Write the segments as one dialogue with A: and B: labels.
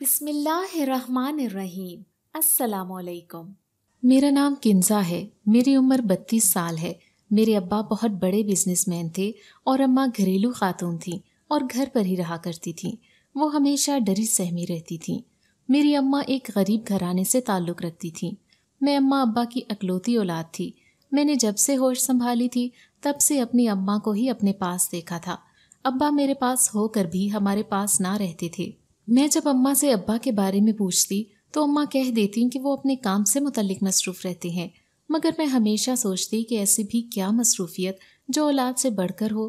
A: बिसमीम असलकुम मेरा नाम किन्जा है मेरी उम्र बत्तीस साल है मेरे अब्बा बहुत बड़े बिजनेसमैन थे और अम्मा घरेलू खातून थीं और घर पर ही रहा करती थीं वो हमेशा डरी सहमी रहती थीं मेरी अम्मा एक गरीब घराने से ताल्लुक़ रखती थीं मैं अम्मा अब्बा की अकलौती औलाद थी मैंने जब से होश संभाली थी तब से अपनी अम्मा को ही अपने पास देखा था अब्बा मेरे पास होकर भी हमारे पास ना रहते थे मैं जब अम्मा से अब्बा के बारे में पूछती तो अम्मा कह देती कि वो अपने काम से मुतलिक मसरूफ़ रहते हैं मगर मैं हमेशा सोचती कि ऐसी भी क्या मसरूफियत जो औलाद से बढ़कर हो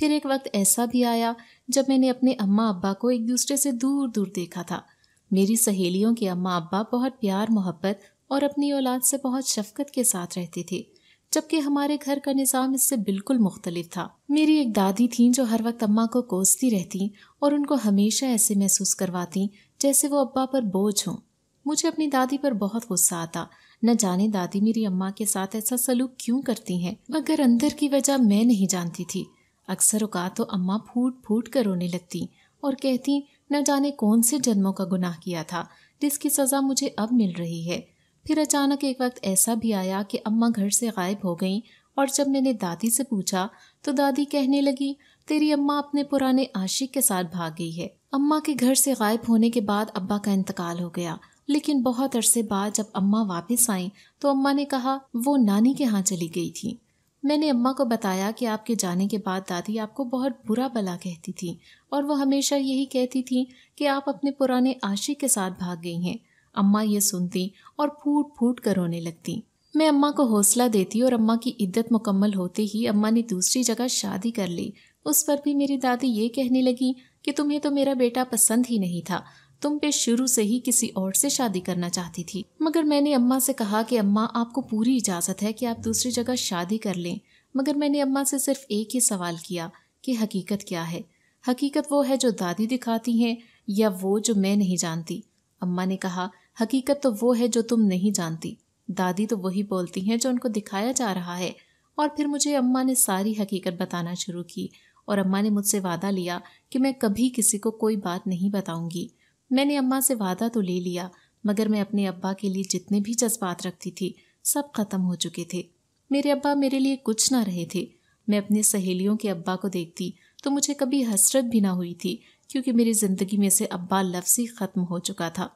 A: फिर एक वक्त ऐसा भी आया जब मैंने अपने अम्मा अब्बा को एक दूसरे से दूर दूर देखा था मेरी सहेलियों के अम्मा अब्बा बहुत प्यार मोहब्बत और अपनी औलाद से बहुत शफकत के साथ रहते थे जबकि हमारे घर का निज़ाम इससे बिल्कुल मुख्तलिफ था मेरी एक दादी थी जो हर वक्त अम्मा को कोसती रहती और उनको हमेशा ऐसे महसूस करवाती जैसे वो अब्बा पर बोझ हों मुझे अपनी दादी पर बहुत गुस्सा आता न जाने दादी मेरी अम्मा के साथ ऐसा सलूक क्यों करती हैं मगर अंदर की वजह मैं नहीं जानती थी अक्सर उका तो अम्मा फूट फूट कर रोने लगती और कहती न जाने कौन से जन्मों का गुनाह किया था जिसकी सज़ा मुझे अब मिल रही है फिर अचानक एक वक्त ऐसा भी आया कि अम्मा घर से गायब हो गईं और जब मैंने दादी से पूछा तो दादी कहने लगी तेरी अम्मा अपने पुराने आशिक के साथ भाग गई है अम्मा के घर से गायब होने के बाद अब्बा का इंतकाल हो गया लेकिन बहुत अरसे बाद जब अम्मा वापस आईं तो अम्मा ने कहा वो नानी के यहाँ चली गई थी मैंने अम्मा को बताया कि आपके जाने के बाद दादी आपको बहुत बुरा भला कहती थी और वो हमेशा यही कहती थी कि आप अपने पुराने आशिक के साथ भाग गई हैं अम्मा ये सुनती और फूट फूट कर रोने लगती मैं अम्मा को हौसला देती और अम्मा की इद्दत मुकम्मल होते ही अम्मा ने दूसरी जगह शादी कर ली उस पर भी मेरी दादी ये कहने लगी कि तुम्हें तो मेरा बेटा पसंद ही नहीं था तुम पे शुरू से ही किसी और से शादी करना चाहती थी मगर मैंने अम्मा से कहा कि अम्मा आपको पूरी इजाज़त है कि आप दूसरी जगह शादी कर लें मगर मैंने अम्मा से सिर्फ एक ही सवाल किया कि हकीकत क्या है हकीकत वो है जो दादी दिखाती हैं या वो जो मैं नहीं जानती अम्मा ने कहा हकीकत तो वो है जो तुम नहीं जानती दादी तो वही बोलती हैं जो उनको दिखाया जा रहा है और फिर मुझे अम्मा ने सारी हकीकत बताना शुरू की और अम्मा ने मुझसे वादा लिया कि मैं कभी किसी को कोई बात नहीं बताऊंगी मैंने अम्मा से वादा तो ले लिया मगर मैं अपने अब्बा के लिए जितने भी जज्बात रखती थी सब खत्म हो चुके थे मेरे अब्बा मेरे लिए कुछ ना रहे थे मैं अपनी सहेलियों के अब्बा को देखती तो मुझे कभी हसरत भी ना हुई थी क्योंकि मेरी ज़िंदगी में से अब्बा लफ्ज़ ही ख़त्म हो चुका था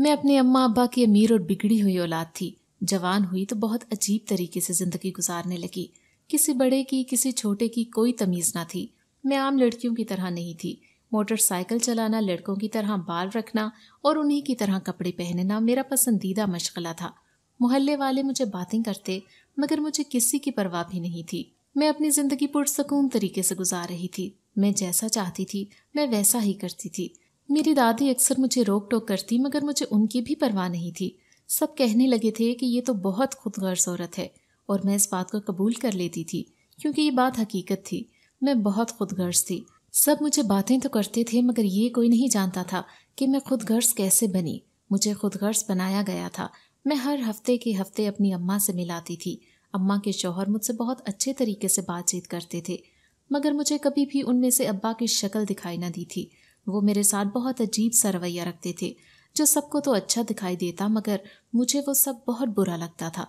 A: मैं अपने अम्मा अब्बा की अमीर और बिगड़ी हुई औलाद थी जवान हुई तो बहुत अजीब तरीके से ज़िंदगी गुजारने लगी किसी बड़े की किसी छोटे की कोई तमीज़ ना थी मैं आम लड़कियों की तरह नहीं थी मोटरसाइकिल चलाना लड़कों की तरह बाल रखना और उन्हीं की तरह कपड़े पहनना मेरा पसंदीदा मशगला था मोहल्ले वाले मुझे बातें करते मगर मुझे किसी की परवाह भी नहीं थी मैं अपनी ज़िंदगी पुरसकून तरीके से गुजार रही थी मैं जैसा चाहती थी मैं वैसा ही करती थी मेरी दादी अक्सर मुझे रोक टोक करती मगर मुझे उनकी भी परवाह नहीं थी सब कहने लगे थे कि ये तो बहुत खुदगर्ज औरत है और मैं इस बात को कबूल कर लेती थी क्योंकि ये बात हकीकत थी मैं बहुत खुदगर्ज थी सब मुझे बातें तो करते थे मगर ये कोई नहीं जानता था कि मैं खुदगर्ज कैसे बनी मुझे खुदगर्ज बनाया गया था मैं हर हफ्ते के हफ्ते अपनी अम्मा से मिलाती थी अम्मा के शौहर मुझसे बहुत अच्छे तरीके से बातचीत करते थे मगर मुझे कभी भी उनमें से अब्बा की शक्ल दिखाई ना दी थी वो मेरे साथ बहुत अजीब सा रवैया रखते थे जो सबको तो अच्छा दिखाई देता मगर मुझे वो सब बहुत बुरा लगता था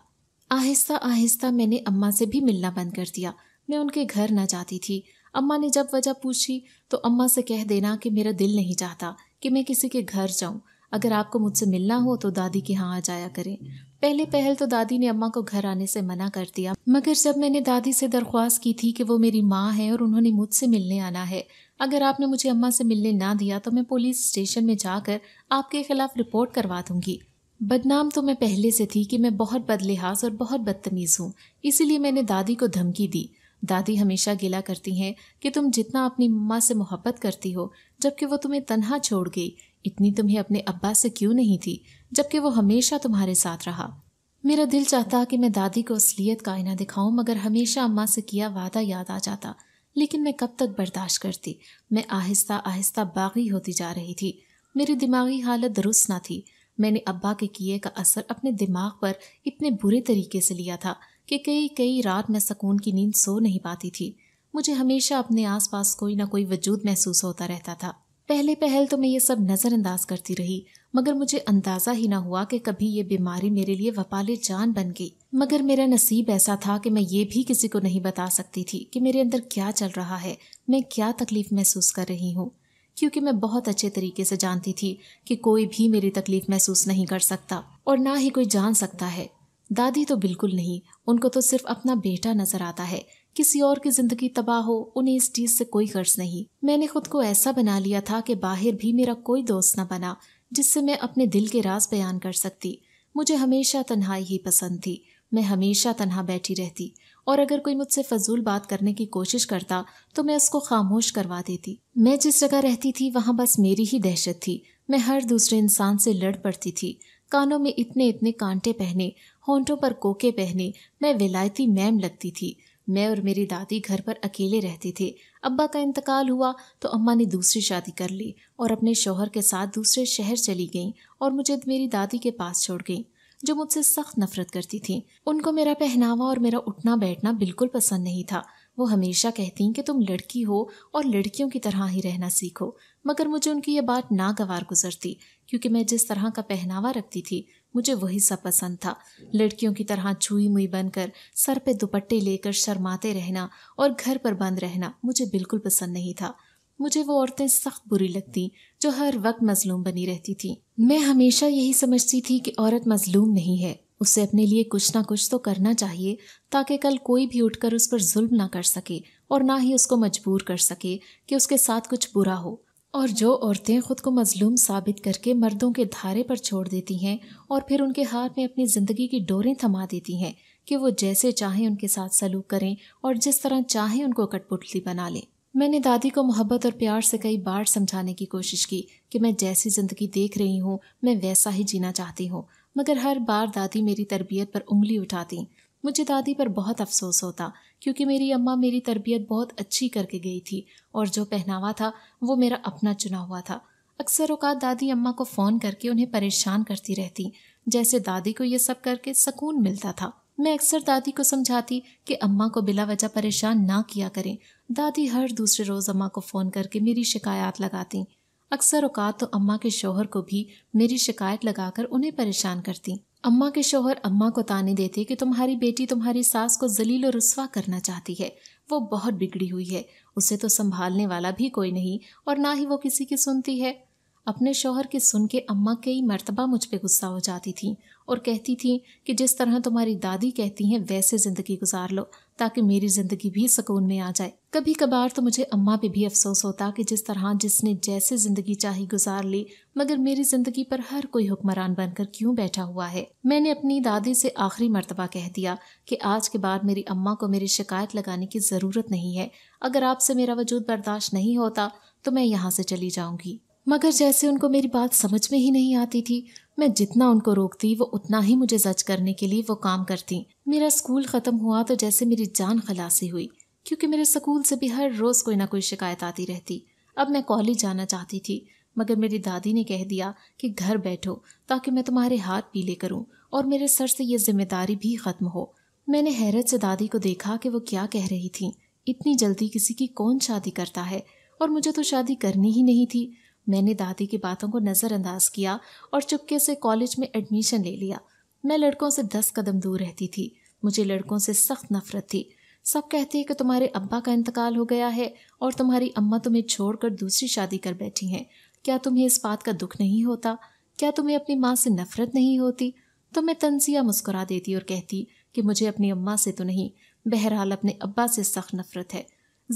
A: आहिस्ता आहिस्ता मैंने अम्मा से भी मिलना बंद कर दिया मैं उनके घर ना जाती थी अम्मा ने जब वजह पूछी तो अम्मा से कह देना कि मेरा दिल नहीं चाहता कि मैं किसी के घर जाऊं अगर आपको मुझसे मिलना हो तो दादी के यहाँ आ जाया करें पहले पहल तो दादी ने अम्मा को घर आने से मना कर दिया मगर जब मैंने दादी से दरख्वास्त की थी कि वो मेरी माँ है और उन्होंने मुझसे मिलने आना है अगर आपने मुझे अम्मा से मिलने ना दिया तो मैं पुलिस स्टेशन में जाकर आपके खिलाफ रिपोर्ट करवा दूंगी बदनाम तो मैं पहले से थी कि मैं बहुत बदलिहाज और बहुत बदतमीज़ हूँ इसीलिए मैंने दादी को धमकी दी दादी हमेशा गिला करती हैं कि तुम जितना अपनी मम्मा से मोहब्बत करती हो जबकि वो तुम्हें तनहा छोड़ गई इतनी तुम्हें अपने अब्बा से क्यों नहीं थी जबकि वो हमेशा तुम्हारे साथ रहा मेरा दिल चाहता कि मैं दादी को असलियत का आईना दिखाऊं मगर हमेशा अम्मा से किया वादा याद आ जाता लेकिन मैं कब तक बर्दाश्त करती मैं आहिस्ता आहिस्ता बागी होती जा रही थी मेरी दिमागी हालत दुरुस्त ना थी मैंने अब्बा के किए का असर अपने दिमाग पर इतने बुरे तरीके से लिया था कि कई कई रात मैं सुकून की नींद सो नहीं पाती थी मुझे हमेशा अपने आसपास कोई ना कोई वजूद महसूस होता रहता था पहले पहल तो मैं ये सब नज़रअंदाज करती रही मगर मुझे अंदाजा ही ना हुआ कि कभी ये बीमारी मेरे लिए वपाले जान बन गई मगर मेरा नसीब ऐसा था कि मैं ये भी किसी को नहीं बता सकती थी कि मेरे अंदर क्या चल रहा है मैं क्या तकलीफ महसूस कर रही हूँ क्योंकि मैं बहुत अच्छे तरीके से जानती थी कि कोई भी मेरी तकलीफ महसूस नहीं कर सकता और ना ही कोई जान सकता है दादी तो बिल्कुल नहीं उनको तो सिर्फ अपना बेटा नजर आता है किसी और की जिंदगी तबाह हो उन्हें इस चीज से कोई गर्ज नहीं मैंने खुद को ऐसा बना लिया था कि बाहर भी मेरा कोई दोस्त न बना जिससे मैं अपने दिल के राज बयान कर सकती मुझे हमेशा तन्हाई ही पसंद थी मैं हमेशा तन्हा बैठी रहती और अगर कोई मुझसे फजूल बात करने की कोशिश करता तो मैं उसको खामोश करवा देती मैं जिस जगह रहती थी वहाँ बस मेरी ही दहशत थी मैं हर दूसरे इंसान से लड़ पड़ती थी कानों में इतने इतने कांटे पहने होंठों पर कोके पहने मैं विलायती मैम लगती थी मैं और मेरी दादी घर पर अकेले रहती थी अब्बा का इंतकाल हुआ तो अम्मा ने दूसरी शादी कर ली और अपने शोहर के साथ दूसरे शहर चली गईं और मुझे मेरी दादी के पास छोड़ गईं जो मुझसे सख्त नफरत करती थी उनको मेरा पहनावा और मेरा उठना बैठना बिल्कुल पसंद नहीं था वो हमेशा कहती कि तुम लड़की हो और लड़कियों की तरह ही रहना सीखो मगर मुझे उनकी ये बात नागवार गुजरती क्योंकि मैं जिस तरह का पहनावा रखती थी मुझे वही सब पसंद था लड़कियों की तरह छुई मुई बनकर सर पे दुपट्टे लेकर शर्माते रहना और घर पर बंद रहना मुझे बिल्कुल पसंद नहीं था मुझे वो औरतें सख्त बुरी लगती जो हर वक्त मजलूम बनी रहती थी मैं हमेशा यही समझती थी कि औरत मजलूम नहीं है उसे अपने लिए कुछ ना कुछ तो करना चाहिए ताकि कल कोई भी उठकर उस पर जुल्म ना कर सके और ना ही उसको मजबूर कर सके कि उसके साथ कुछ बुरा हो और जो औरतें खुद को मजलूम साबित करके मर्दों के धारे पर छोड़ देती हैं और फिर उनके हाथ में अपनी ज़िंदगी की डोरें थमा देती हैं कि वो जैसे चाहें उनके साथ सलूक करें और जिस तरह चाहें उनको कटपुतली बना लें मैंने दादी को मोहब्बत और प्यार से कई बार समझाने की कोशिश की कि मैं जैसी ज़िंदगी देख रही हूँ मैं वैसा ही जीना चाहती हूँ मगर हर बार दादी मेरी तरबियत पर उंगली उठाती मुझे दादी पर बहुत अफसोस होता क्योंकि मेरी अम्मा मेरी तरबियत बहुत अच्छी करके गई थी और जो पहनावा था वो मेरा अपना चुना हुआ था अक्सर अवकात दादी अम्मा को फ़ोन करके उन्हें परेशान करती रहती जैसे दादी को ये सब करके सुकून मिलता था मैं अक्सर दादी को समझाती कि अम्मा को बिला वजह परेशान ना किया करें दादी हर दूसरे रोज़ अम्मा को फ़ोन करके मेरी शिकायत लगाती अक्सर औकात तो अम्मा के शोहर को भी मेरी शिकायत लगाकर उन्हें परेशान करती अम्मा के शोहर अम्मा को ताने देते कि तुम्हारी बेटी तुम्हारी सास को जलील और रसवा करना चाहती है वो बहुत बिगड़ी हुई है उसे तो संभालने वाला भी कोई नहीं और ना ही वो किसी की सुनती है अपने शोहर की सुन के अम्मा कई मरतबा मुझ पर गुस्सा हो जाती थी और कहती थी कि जिस तरह तुम्हारी दादी कहती हैं वैसे ज़िंदगी गुजार लो ताकि मेरी ज़िंदगी भी सुकून में आ जाए कभी कभार तो मुझे अम्मा पे भी अफसोस होता कि जिस तरह जिसने जैसे ज़िंदगी चाहे गुजार ली मगर मेरी ज़िंदगी पर हर कोई हुक्मरान बनकर क्यों बैठा हुआ है मैंने अपनी दादी से आखिरी मरतबा कह दिया कि आज के बाद मेरी अम्मा को मेरी शिकायत लगाने की ज़रूरत नहीं है अगर आपसे मेरा वजूद बर्दाश्त नहीं होता तो मैं यहाँ से चली जाऊँगी मगर जैसे उनको मेरी बात समझ में ही नहीं आती थी मैं जितना उनको रोकती वो उतना ही मुझे जज करने के लिए वो काम करती मेरा स्कूल ख़त्म हुआ तो जैसे मेरी जान खलासी हुई क्योंकि मेरे स्कूल से भी हर रोज़ कोई ना कोई शिकायत आती रहती अब मैं कॉलेज जाना चाहती थी मगर मेरी दादी ने कह दिया कि घर बैठो ताकि मैं तुम्हारे हाथ पीले करूं और मेरे सर से ये जिम्मेदारी भी ख़त्म हो मैंने हैरत से दादी को देखा कि वो क्या कह रही थी इतनी जल्दी किसी की कौन शादी करता है और मुझे तो शादी करनी ही नहीं थी मैंने दादी की बातों को नज़रअंदाज किया और चुपके से कॉलेज में एडमिशन ले लिया मैं लड़कों से दस कदम दूर रहती थी मुझे लड़कों से सख्त नफरत थी सब कहते हैं कि तुम्हारे अब्बा का इंतकाल हो गया है और तुम्हारी अम्मा तुम्हें छोड़कर दूसरी शादी कर बैठी हैं क्या तुम्हें इस बात का दुख नहीं होता क्या तुम्हें अपनी माँ से नफरत नहीं होती तो मैं तनजिया मुस्कुरा देती और कहती कि मुझे अपनी अम्मा से तो नहीं बहरहाल अपने अब्बा से सख्त नफरत है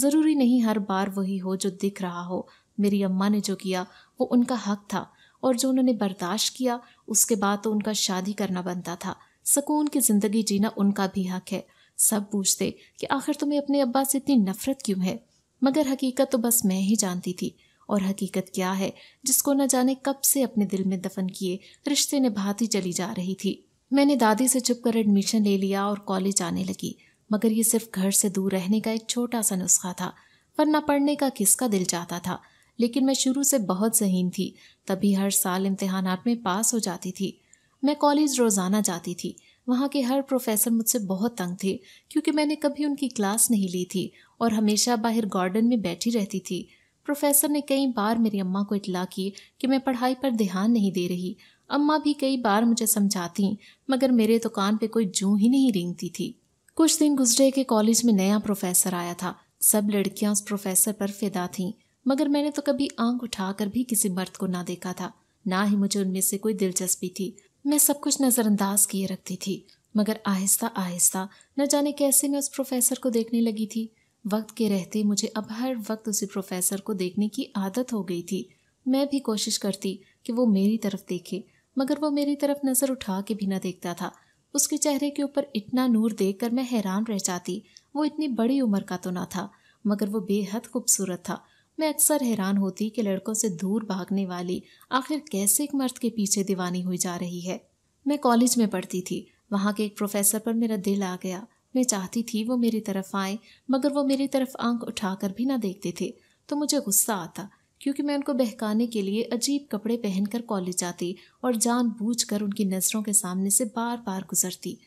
A: ज़रूरी नहीं हर बार वही हो जो दिख रहा हो मेरी अम्मा ने जो किया वो उनका हक था और जो उन्होंने बर्दाश्त किया उसके बाद तो उनका शादी करना बनता था सुकून की ज़िंदगी जीना उनका भी हक है सब पूछते कि आखिर तुम्हें अपने अब्बा से इतनी नफरत क्यों है मगर हकीकत तो बस मैं ही जानती थी और हकीकत क्या है जिसको न जाने कब से अपने दिल में दफन किए रिश्ते निभाती चली जा रही थी मैंने दादी से छुप कर एडमिशन ले लिया और कॉलेज आने लगी मगर ये सिर्फ घर से दूर रहने का एक छोटा सा नुस्खा था वरना पढ़ने का किसका दिल जाता था लेकिन मैं शुरू से बहुत जहीन थी तभी हर साल इम्तहान में पास हो जाती थी मैं कॉलेज रोज़ाना जाती थी वहाँ के हर प्रोफेसर मुझसे बहुत तंग थे क्योंकि मैंने कभी उनकी क्लास नहीं ली थी और हमेशा बाहर गार्डन में बैठी रहती थी प्रोफेसर ने कई बार मेरी अम्मा को इतला की कि मैं पढ़ाई पर ध्यान नहीं दे रही अम्मा भी कई बार मुझे समझाती मगर मेरे तो कान पे कोई जू ही नहीं रेंगती थी कुछ दिन गुजरे के कॉलेज में नया प्रोफेसर आया था सब लड़कियां उस प्रोफेसर पर फिदा थीं मगर मैंने तो कभी आंख उठाकर भी किसी मर्द को ना देखा था ना ही मुझे उनमें से कोई दिलचस्पी थी मैं सब कुछ नज़रअंदाज किए रखती थी मगर आहिस्ता आहिस्ता न जाने कैसे मैं उस प्रोफेसर को देखने लगी थी वक्त के रहते मुझे अब हर वक्त उसी प्रोफेसर को देखने की आदत हो गई थी मैं भी कोशिश करती कि वो मेरी तरफ देखे मगर वो मेरी तरफ नज़र उठा के भी ना देखता था उसके चेहरे के ऊपर इतना नूर देख कर मैं हैरान रह जाती वो इतनी बड़ी उम्र का तो ना था मगर वो बेहद खूबसूरत था मैं अक्सर हैरान होती कि लड़कों से दूर भागने वाली आखिर कैसे एक मर्द के पीछे दीवानी हुई जा रही है मैं कॉलेज में पढ़ती थी वहाँ के एक प्रोफेसर पर मेरा दिल आ गया मैं चाहती थी वो मेरी तरफ आए मगर वो मेरी तरफ आंख उठाकर भी ना देखते थे तो मुझे गुस्सा आता क्योंकि मैं उनको बहकाने के लिए अजीब कपड़े पहनकर कॉलेज जाती और जान जानबूझकर उनकी नज़रों के सामने से बार बार गुजरती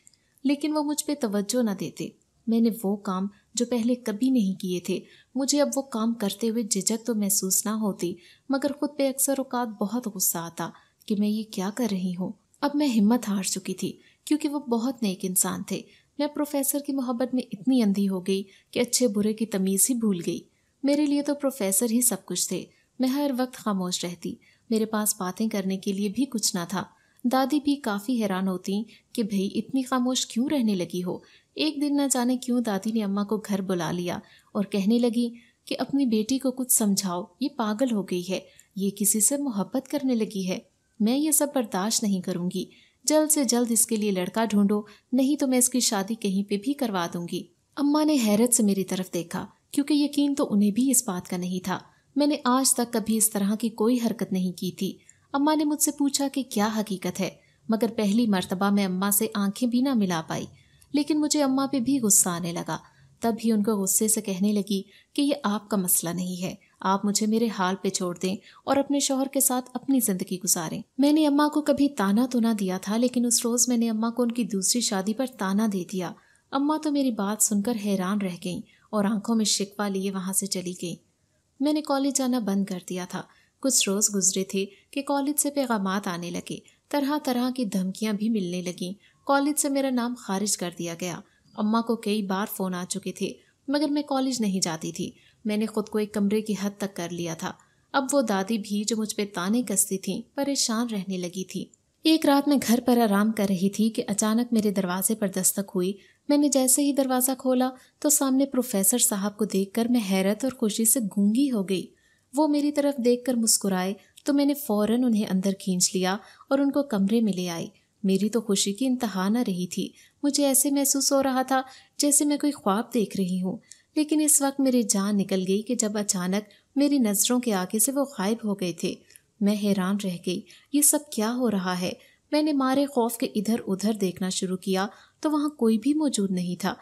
A: लेकिन वो मुझ पर तवज्जो न देते मैंने वो काम जो पहले कभी नहीं किए थे मुझे अब वो काम करते हुए झिझक तो महसूस ना होती मगर खुद पे अक्सर औकात बहुत गुस्सा आता कि मैं ये क्या कर रही हूँ अब मैं हिम्मत हार चुकी थी क्योंकि वो बहुत नेक इंसान थे मैं प्रोफेसर की मोहब्बत में इतनी अंधी हो गई कि अच्छे बुरे की तमीज़ ही भूल गई मेरे लिए तो प्रोफेसर ही सब कुछ थे मैं हर वक्त खामोश रहती मेरे पास बातें करने के लिए भी कुछ ना था दादी भी काफ़ी हैरान होती कि भई इतनी खामोश क्यों रहने लगी हो एक दिन न जाने क्यों दादी ने अम्मा को घर बुला लिया और कहने लगी कि अपनी बेटी को कुछ समझाओ ये पागल हो गई है ये किसी से मोहब्बत करने लगी है मैं ये सब बर्दाश्त नहीं करूँगी जल्द से जल्द इसके लिए लड़का ढूंढो नहीं तो मैं इसकी शादी कहीं पे भी करवा दूंगी अम्मा ने हैरत से मेरी तरफ देखा क्योंकि यकीन तो उन्हें भी इस बात का नहीं था मैंने आज तक कभी इस तरह की कोई हरकत नहीं की थी अम्मा ने मुझसे पूछा कि क्या हकीकत है मगर पहली मर्तबा मैं अम्मा से आंखें भी ना मिला पाई लेकिन मुझे अम्मा पे भी गुस्सा आने लगा तब भी उनको गुस्से से कहने लगी कि ये आपका मसला नहीं है आप मुझे मेरे हाल पे छोड़ दें और अपने शोहर के साथ अपनी ज़िंदगी गुजारें मैंने अम्मा को कभी ताना तो ना दिया था लेकिन उस रोज़ मैंने अम्मा को उनकी दूसरी शादी पर ताना दे दिया अम्मा तो मेरी बात सुनकर हैरान रह गईं और आंखों में शिकवा लिए वहां से चली गई मैंने कॉलेज जाना बंद कर दिया था कुछ रोज़ गुजरे थे कि कॉलेज से पैगाम आने लगे तरह तरह की धमकियाँ भी मिलने लगीं कॉलेज से मेरा नाम खारिज कर दिया गया अम्मा को कई बार फ़ोन आ चुके थे मगर मैं कॉलेज नहीं जाती थी मैंने खुद को एक कमरे की हद तक कर लिया था अब वो दादी भी जो मुझ पर ताने कसती थी परेशान रहने लगी थी एक रात मैं घर पर आराम कर रही थी कि अचानक मेरे दरवाजे पर दस्तक हुई मैंने जैसे ही दरवाज़ा खोला तो सामने प्रोफेसर साहब को देखकर मैं हैरत और खुशी से गूंगी हो गई वो मेरी तरफ देखकर मुस्कुराए तो मैंने फ़ौरन उन्हें अंदर खींच लिया और उनको कमरे में ले आई मेरी तो खुशी की इंतहा न रही थी मुझे ऐसे महसूस हो रहा था जैसे मैं कोई ख्वाब देख रही हूँ लेकिन इस वक्त मेरी जान निकल गई कि जब अचानक मेरी नज़रों के आगे से वो गायब हो गए थे मैं हैरान रह गई ये सब क्या हो रहा है मैंने मारे खौफ के इधर उधर देखना शुरू किया तो वहाँ कोई भी मौजूद नहीं था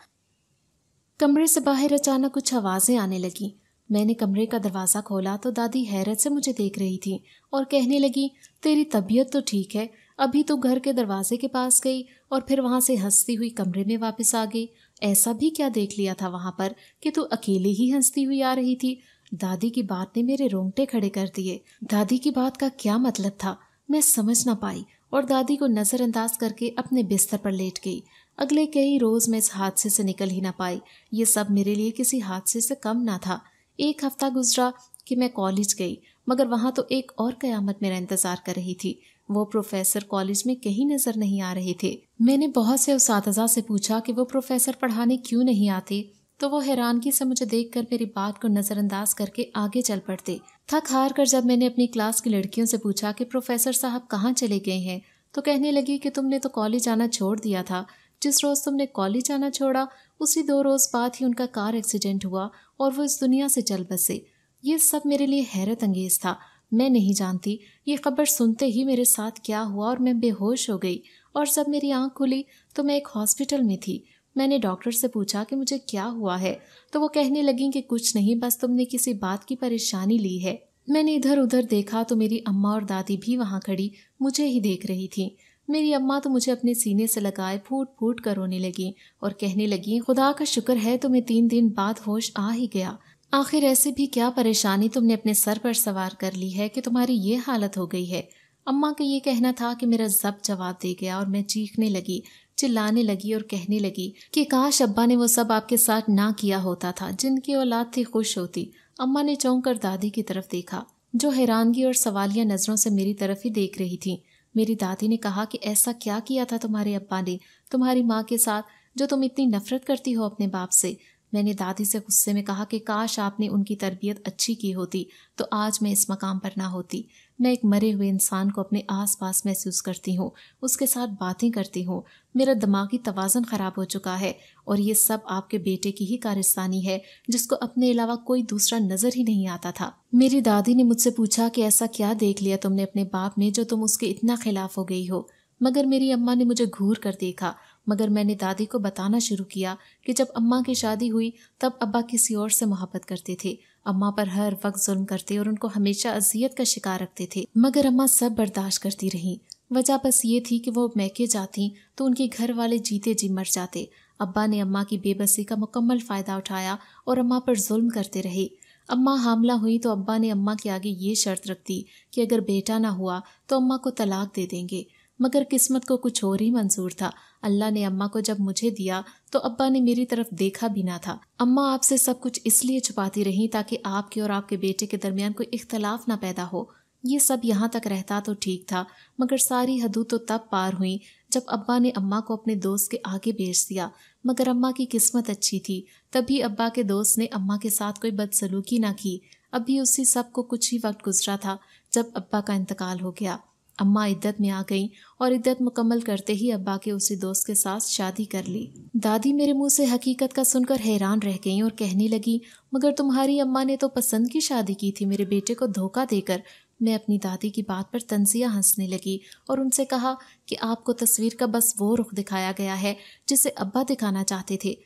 A: कमरे से बाहर अचानक कुछ आवाज़ें आने लगीं मैंने कमरे का दरवाज़ा खोला तो दादी हैरत से मुझे देख रही थी और कहने लगी तेरी तबीयत तो ठीक है अभी तो घर के दरवाजे के पास गई और फिर वहां से हंसती हुई कमरे में वापस आ गई ऐसा भी क्या देख लिया था वहां पर कि तू अकेले ही हंसती हुई आ रही थी दादी की बात ने मेरे रोंगटे खड़े कर दिए दादी की बात का क्या मतलब था मैं समझ ना पाई और दादी को नज़रअंदाज करके अपने बिस्तर पर लेट गई अगले कई रोज़ मैं इस हादसे से निकल ही ना पाई ये सब मेरे लिए किसी हादसे से कम ना था एक हफ्ता गुजरा कि मैं कॉलेज गई मगर वहाँ तो एक और कयामत मेरा इंतज़ार कर रही थी वो प्रोफेसर कॉलेज में कहीं नजर नहीं आ रहे थे मैंने बहुत से उस से पूछा कि वो प्रोफेसर पढ़ाने क्यों नहीं आते तो वो हैरानगी से मुझे देखकर मेरी बात को नज़रअंदाज करके आगे चल पड़ते थक हार कर जब मैंने अपनी क्लास की लड़कियों से पूछा कि प्रोफेसर साहब कहाँ चले गए हैं तो कहने लगी कि तुमने तो कॉलेज आना छोड़ दिया था जिस रोज़ तुमने कॉलेज आना छोड़ा उसी दो रोज़ बाद ही उनका कार एक्सीडेंट हुआ और वो इस दुनिया से चल बसे ये सब मेरे लिए हैरत अंगेज था मैं नहीं जानती ये खबर सुनते ही मेरे साथ क्या हुआ और मैं बेहोश हो गई और जब मेरी आंख खुली तो मैं एक हॉस्पिटल में थी मैंने डॉक्टर से पूछा कि मुझे क्या हुआ है तो वो कहने लगी कि कुछ नहीं बस तुमने किसी बात की परेशानी ली है मैंने इधर उधर देखा तो मेरी अम्मा और दादी भी वहाँ खड़ी मुझे ही देख रही थी मेरी अम्मा तो मुझे अपने सीने से लगाए फूट फूट कर रोने लगी और कहने लगी खुदा का शुक्र है तुम्हें तीन दिन बाद होश आ ही गया आखिर ऐसे भी क्या परेशानी तुमने अपने सर पर सवार कर ली है कि तुम्हारी ये हालत हो गई है अम्मा का ये कहना था कि मेरा जब जवाब दे गया और मैं चीखने लगी चिल्लाने लगी और कहने लगी कि काश अब्बा ने वो सब आपके साथ ना किया होता था जिनकी औलाद थी खुश होती अम्मा ने चौंक कर दादी की तरफ देखा जो हैरानगी और सवालिया नज़रों से मेरी तरफ ही देख रही थी मेरी दादी ने कहा कि ऐसा क्या किया था तुम्हारे अब्बा ने तुम्हारी माँ के साथ जो तुम इतनी नफरत करती हो अपने बाप से मैंने दादी से गुस्से में कहा कि काश आपने उनकी तरबियत अच्छी की होती तो आज मैं इस मकाम पर ना होती मैं एक मरे हुए इंसान को अपने आस पास महसूस करती हूँ उसके साथ बातें करती हूँ मेरा दिमागी तोज़न ख़राब हो चुका है और ये सब आपके बेटे की ही कारिस्तानी है जिसको अपने अलावा कोई दूसरा नज़र ही नहीं आता था मेरी दादी ने मुझसे पूछा कि ऐसा क्या देख लिया तुमने अपने बाप में जो तुम उसके इतना खिलाफ हो गई हो मगर मेरी अम्मा ने मुझे घूर कर देखा मगर मैंने दादी को बताना शुरू किया कि जब अम्मा की शादी हुई तब अब्बा किसी और से मोहब्बत करते थे अम्मा पर हर वक्त जुल्म करते और उनको हमेशा अजियत का शिकार रखते थे मगर अम्मा सब बर्दाश्त करती रहीं वजह बस ये थी कि वो मैके जाती तो उनके घर वाले जीते जी मर जाते अब्बा ने अम्मा की बेबसी का मुकम्मल फ़ायदा उठाया और अम्मा पर जुल्म करते रहे अम्मा हामला हुई तो अब्बा ने अम्मा के आगे ये शर्त रख दी कि अगर बेटा ना हुआ तो अम्मा को तलाक दे देंगे मगर किस्मत को कुछ और ही मंजूर था अल्लाह ने अम्मा को जब मुझे दिया तो अब्बा ने मेरी तरफ देखा भी ना था अम्मा आपसे सब कुछ इसलिए छुपाती रहीं ताकि आपके और आपके बेटे के दरमियान कोई इख्तलाफ ना पैदा हो ये सब यहाँ तक रहता तो ठीक था मगर सारी हदू तो तब पार हुई जब अब्बा ने अम्मा को अपने दोस्त के आगे भेज दिया मगर अम्मा की किस्मत अच्छी थी तभी अब्बा के दोस्त ने अम्मा के साथ कोई बदसलूकी ना की अभी उसी सब को कुछ ही वक्त गुजरा था जब अब्बा का इंतकाल हो गया अम्मा इद्दत में आ गईं और इद्दत मुकम्मल करते ही अब्बा के उसी दोस्त के साथ शादी कर ली दादी मेरे मुंह से हकीकत का सुनकर हैरान रह गईं और कहने लगी मगर तुम्हारी अम्मा ने तो पसंद की शादी की थी मेरे बेटे को धोखा देकर मैं अपनी दादी की बात पर तंजिया हंसने लगी और उनसे कहा कि आपको तस्वीर का बस वो रुख दिखाया गया है जिसे अब्बा दिखाना चाहते थे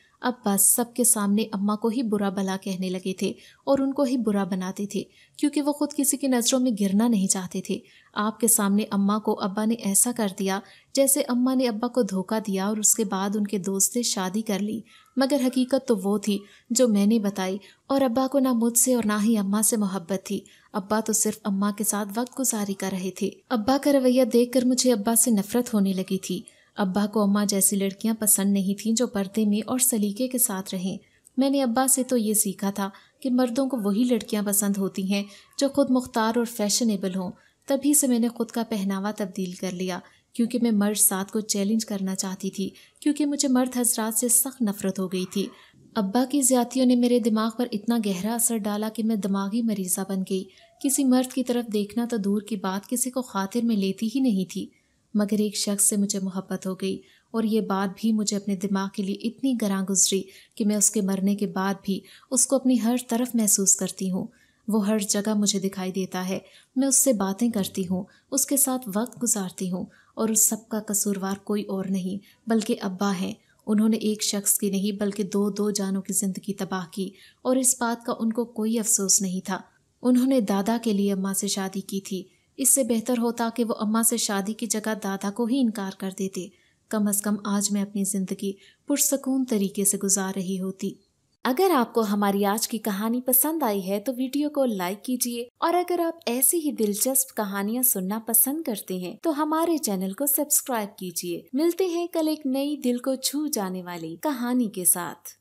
A: बस सबके सामने अम्मा को ही बुरा भला कहने लगे थे और उनको ही बुरा बनाते थे क्योंकि वो खुद किसी की नज़रों में गिरना नहीं चाहते थे आपके सामने अम्मा को अब्बा ने ऐसा कर दिया जैसे अम्मा ने अब्बा को धोखा दिया और उसके बाद उनके दोस्त ने शादी कर ली मगर हकीकत तो वो थी जो मैंने बताई और अब्बा को ना मुझसे और ना ही अम्मा से मोहब्बत थी अब्बा तो सिर्फ अम्मा के साथ वक्त गुजारी कर रहे थे अब्बा का रवैया देख मुझे अब्बा से नफरत होने लगी थी अब्बा को अम्मा जैसी लड़कियां पसंद नहीं थीं जो पर्दे में और सलीके के साथ रहें मैंने अब्बा से तो ये सीखा था कि मर्दों को वही लड़कियां पसंद होती हैं जो खुद मुख्तार और फैशनेबल हों तभी से मैंने खुद का पहनावा तब्दील कर लिया क्योंकि मैं मर्द साथ को चैलेंज करना चाहती थी क्योंकि मुझे मर्द हजरात से सख्त नफरत हो गई थी अब्बा की ज्यातियों ने मेरे दिमाग पर इतना गहरा असर डाला कि मैं दिमागी मरीजा बन गई किसी मर्द की तरफ देखना तो दूर की बात किसी को खातिर में लेती ही नहीं थी मगर एक शख्स से मुझे मोहब्बत हो गई और ये बात भी मुझे अपने दिमाग के लिए इतनी गरां गुजरी कि मैं उसके मरने के बाद भी उसको अपनी हर तरफ महसूस करती हूँ वो हर जगह मुझे दिखाई देता है मैं उससे बातें करती हूँ उसके साथ वक्त गुजारती हूँ और उस सब का कसूरवार कोई और नहीं बल्कि अब्बा हैं उन्होंने एक शख्स की नहीं बल्कि दो दो जानों की ज़िंदगी तबाह की और इस बात का उनको कोई अफसोस नहीं था उन्होंने दादा के लिए अम्मा से शादी की थी इससे बेहतर होता कि वो अम्मा से शादी की जगह दादा को ही इनकार कर देते कम अज़ कम आज मैं अपनी ज़िंदगी पुरसकून तरीके से गुजार रही होती अगर आपको हमारी आज की कहानी पसंद आई है तो वीडियो को लाइक कीजिए और अगर आप ऐसी ही दिलचस्प कहानियाँ सुनना पसंद करते हैं तो हमारे चैनल को सब्सक्राइब कीजिए मिलते हैं कल एक नई दिल को छू जाने वाली कहानी के साथ